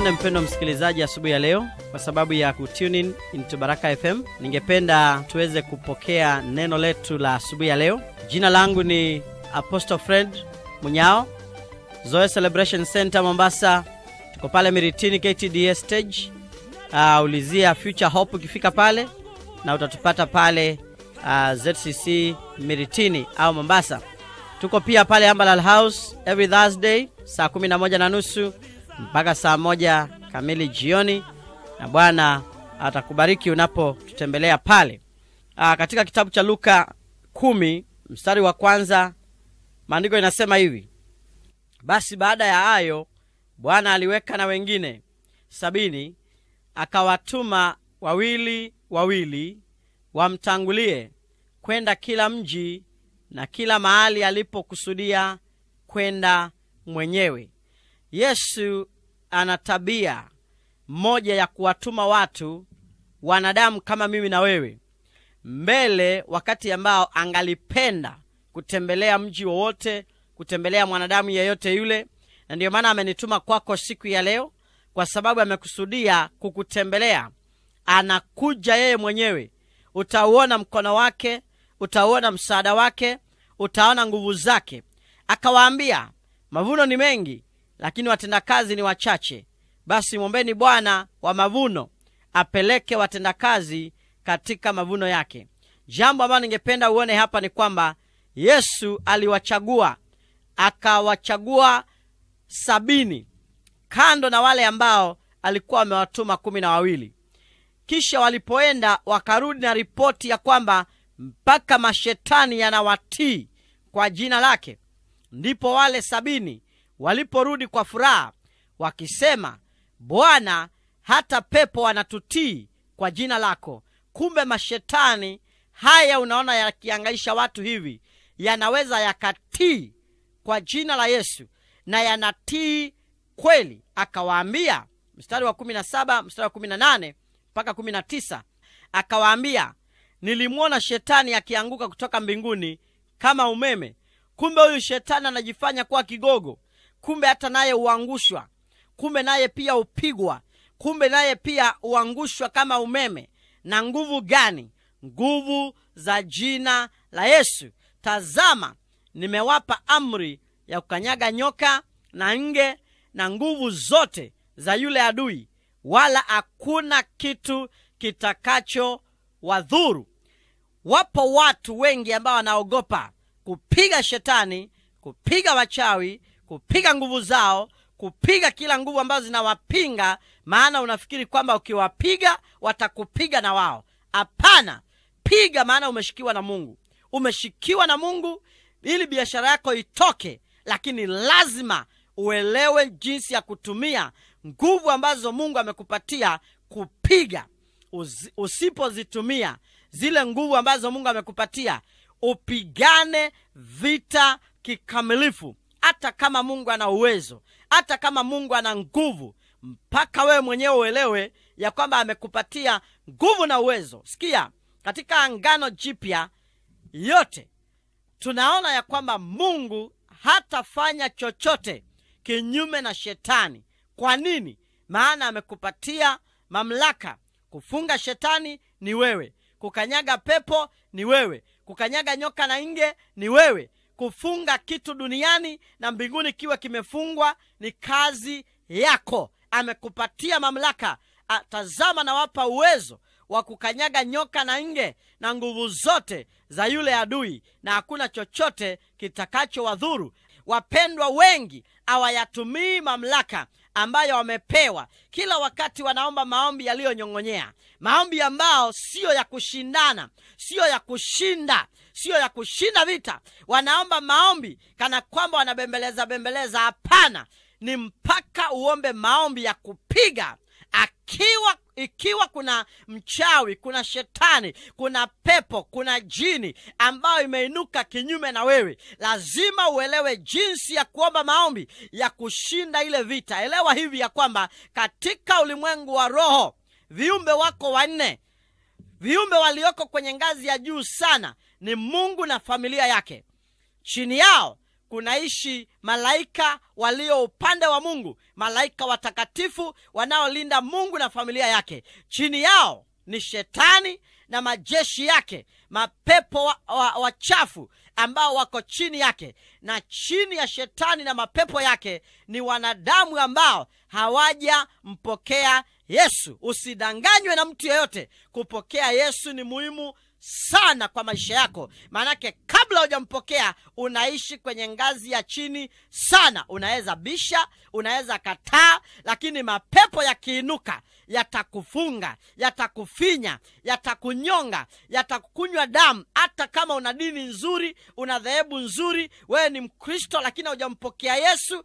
sana mpendo msikilizaji, asubuhi ya, ya leo kwa sababu ya kutunin into Baraka FM, ningependa tuweze kupokea neno letu la asubuhi ya leo. Jina langu ni Apostle Fred Munyao, Zoe Celebration Center Mombasa. Tuko pale Miritini KTDA stage. Uh, ulizia Future Hope ukifika pale na utatupata pale uh, ah, ZCC Miritini au Mombasa. Tuko pia pale Ambalal House every Thursday saa 11 na nusu mpaka saa moja kamili jioni, na Bwana atakubariki unapotutembelea pale. Aa, ah, katika kitabu cha Luka kumi mstari wa kwanza maandiko inasema hivi: basi baada ya hayo Bwana aliweka na wengine sabini akawatuma wawili wawili wamtangulie kwenda kila mji na kila mahali alipokusudia kwenda mwenyewe. Yesu ana tabia moja ya kuwatuma watu wanadamu kama mimi na wewe mbele, wakati ambao angalipenda kutembelea mji wowote, kutembelea mwanadamu yeyote yule. Na ndiyo maana amenituma kwako siku ya leo, kwa sababu amekusudia kukutembelea. Anakuja yeye mwenyewe. Utauona mkono wake, utauona msaada wake, utaona nguvu zake. Akawaambia, mavuno ni mengi lakini watendakazi ni wachache. Basi mwombeni Bwana wa mavuno apeleke watendakazi katika mavuno yake. Jambo ambalo ningependa uone hapa ni kwamba Yesu aliwachagua, akawachagua sabini kando na wale ambao alikuwa amewatuma kumi na wawili. Kisha walipoenda wakarudi na ripoti ya kwamba mpaka mashetani yanawatii kwa jina lake. Ndipo wale sabini waliporudi kwa furaha wakisema, Bwana, hata pepo wanatutii kwa jina lako. Kumbe mashetani haya unaona yakiangaisha watu hivi, yanaweza yakatii kwa jina la Yesu na yanatii kweli. Akawaambia, mstari wa kumi na saba mstari wa kumi na nane mpaka kumi na tisa akawaambia, nilimwona shetani akianguka kutoka mbinguni kama umeme. Kumbe huyu shetani anajifanya kuwa kigogo kumbe hata naye huangushwa, kumbe naye pia hupigwa, kumbe naye pia huangushwa kama umeme. Na nguvu gani? Nguvu za jina la Yesu. Tazama, nimewapa amri ya kukanyaga nyoka na nge na nguvu zote za yule adui, wala hakuna kitu kitakacho wadhuru. Wapo watu wengi ambao wanaogopa kupiga shetani, kupiga wachawi, kupiga nguvu zao, kupiga kila nguvu ambazo zinawapinga, maana unafikiri kwamba ukiwapiga watakupiga na wao. Hapana, piga, maana umeshikiwa na Mungu, umeshikiwa na Mungu ili biashara yako itoke, lakini lazima uelewe jinsi ya kutumia nguvu ambazo Mungu amekupatia kupiga. Usipozitumia zile nguvu ambazo Mungu amekupatia, upigane vita kikamilifu hata kama mungu ana uwezo hata kama mungu ana nguvu mpaka wewe mwenyewe uelewe ya kwamba amekupatia nguvu na uwezo sikia katika ngano jipya yote tunaona ya kwamba mungu hatafanya chochote kinyume na shetani kwa nini maana amekupatia mamlaka kufunga shetani ni wewe kukanyaga pepo ni wewe kukanyaga nyoka na nge ni wewe kufunga kitu duniani na mbinguni kiwe kimefungwa ni kazi yako. Amekupatia mamlaka. Tazama, nawapa uwezo wa kukanyaga nyoka na nge na nguvu zote za yule adui, na hakuna chochote kitakachowadhuru. Wapendwa, wengi hawayatumii mamlaka ambayo wamepewa. Kila wakati wanaomba maombi yaliyonyong'onyea, maombi ambayo siyo ya kushindana, siyo ya kushinda siyo ya kushinda vita. Wanaomba maombi kana kwamba wanabembeleza bembeleza. Hapana, ni mpaka uombe maombi ya kupiga akiwa ikiwa kuna mchawi, kuna shetani, kuna pepo, kuna jini ambayo imeinuka kinyume na wewe, lazima uelewe jinsi ya kuomba maombi ya kushinda ile vita. Elewa hivi ya kwamba katika ulimwengu wa roho viumbe wako wanne, viumbe walioko kwenye ngazi ya juu sana ni Mungu na familia yake. Chini yao kunaishi malaika walio upande wa Mungu, malaika watakatifu wanaolinda Mungu na familia yake. Chini yao ni shetani na majeshi yake, mapepo wachafu wa, wa ambao wako chini yake, na chini ya shetani na mapepo yake ni wanadamu ambao hawajampokea Yesu. Usidanganywe na mtu yeyote. Kupokea Yesu ni muhimu sana kwa maisha yako, maanake kabla hujampokea unaishi kwenye ngazi ya chini sana. Unaweza bisha, unaweza kataa, lakini mapepo yakiinuka yatakufunga, yatakufinya, yatakunyonga, yatakunywa damu. Hata kama una dini nzuri, una dhehebu nzuri, wewe ni Mkristo lakini haujampokea Yesu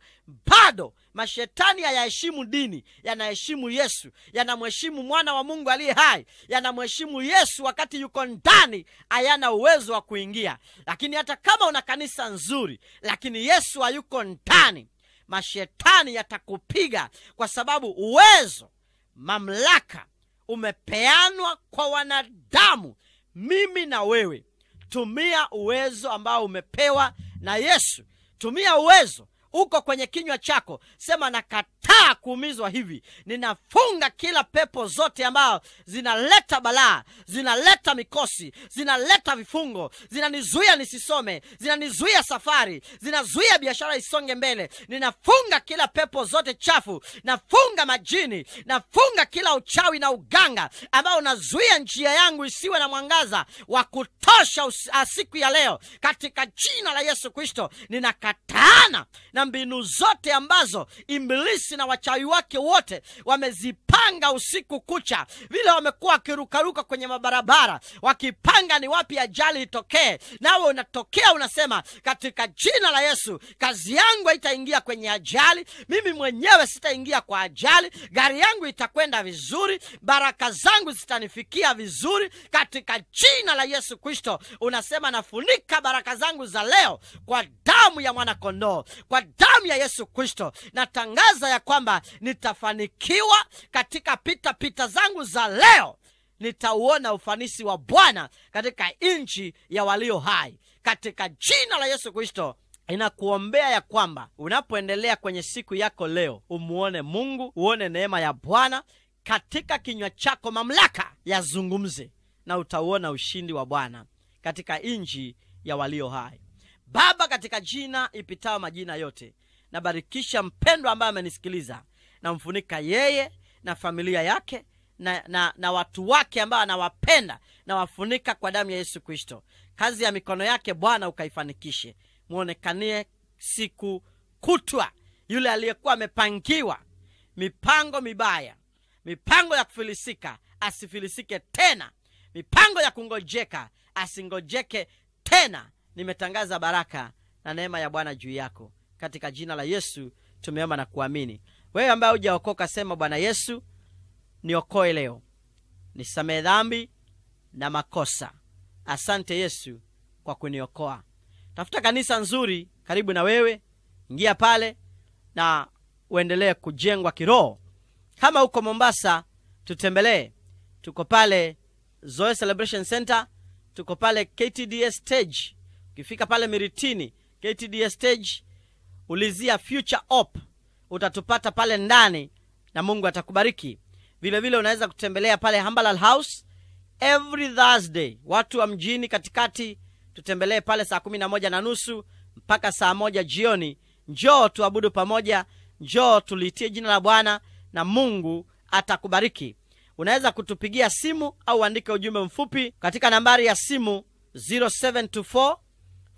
bado mashetani hayaheshimu dini, yanaheshimu Yesu, yanamheshimu mwana wa Mungu aliye hai, yanamheshimu Yesu wakati yuko ndani hayana uwezo wa kuingia lakini hata kama una kanisa nzuri lakini yesu hayuko ndani mashetani yatakupiga kwa sababu uwezo mamlaka umepeanwa kwa wanadamu mimi na wewe tumia uwezo ambao umepewa na yesu tumia uwezo uko kwenye kinywa chako, sema nakataa kuumizwa hivi. Ninafunga kila pepo zote ambayo zinaleta balaa, zinaleta mikosi, zinaleta vifungo, zinanizuia nisisome, zinanizuia safari, zinazuia biashara isonge mbele. Ninafunga kila pepo zote chafu, nafunga majini, nafunga kila uchawi na uganga ambao unazuia njia yangu isiwe na mwangaza wa kutosha siku ya leo, katika jina la Yesu Kristo ninakataana na mbinu zote ambazo imbilisi na wachawi wake wote wamezipanga usiku kucha, vile wamekuwa wakirukaruka kwenye mabarabara wakipanga ni wapi ajali itokee, nawe unatokea unasema, katika jina la Yesu, kazi yangu haitaingia kwenye ajali, mimi mwenyewe sitaingia kwa ajali, gari yangu itakwenda vizuri, baraka zangu zitanifikia vizuri, katika jina la Yesu Kristo. Unasema, nafunika baraka zangu za leo kwa damu ya mwanakondoo, kwa damu ya Yesu Kristo, natangaza ya kwamba nitafanikiwa katika pitapita pita zangu za leo. Nitauona ufanisi wa Bwana katika nchi ya walio hai, katika jina la Yesu Kristo. Inakuombea ya kwamba unapoendelea kwenye siku yako leo, umuone Mungu, uone neema ya Bwana katika kinywa chako, mamlaka yazungumze, na utauona ushindi wa Bwana katika nchi ya walio hai. Baba, katika jina ipitao majina yote, nabarikisha mpendwa ambaye amenisikiliza, namfunika yeye na familia yake na, na, na watu wake ambao anawapenda, nawafunika kwa damu ya Yesu Kristo. Kazi ya mikono yake Bwana ukaifanikishe, mwonekanie siku kutwa yule aliyekuwa amepangiwa mipango mibaya, mipango ya kufilisika asifilisike tena, mipango ya kungojeka asingojeke tena, nimetangaza baraka na neema ya Bwana juu yako, katika jina la Yesu tumeomba na kuamini. Wewe ambaye hujaokoka, sema Bwana Yesu, niokoe leo, nisamehe dhambi na makosa. Asante Yesu kwa kuniokoa. Tafuta kanisa nzuri karibu na wewe, ingia pale na uendelee kujengwa kiroho. Kama uko Mombasa, tutembelee. Tuko pale Zoe Celebration Center, tuko pale KTDS stage Ukifika pale Miritini KTDA stage, ulizia Future op utatupata pale ndani na Mungu atakubariki. Vile vile unaweza kutembelea pale Hambalal House every Thursday. Watu wa mjini katikati, tutembelee pale saa kumi na moja na nusu mpaka saa moja jioni. Njoo tuabudu pamoja, njoo tuliitie jina la Bwana na Mungu atakubariki. Unaweza kutupigia simu au uandike ujumbe mfupi katika nambari ya simu 0724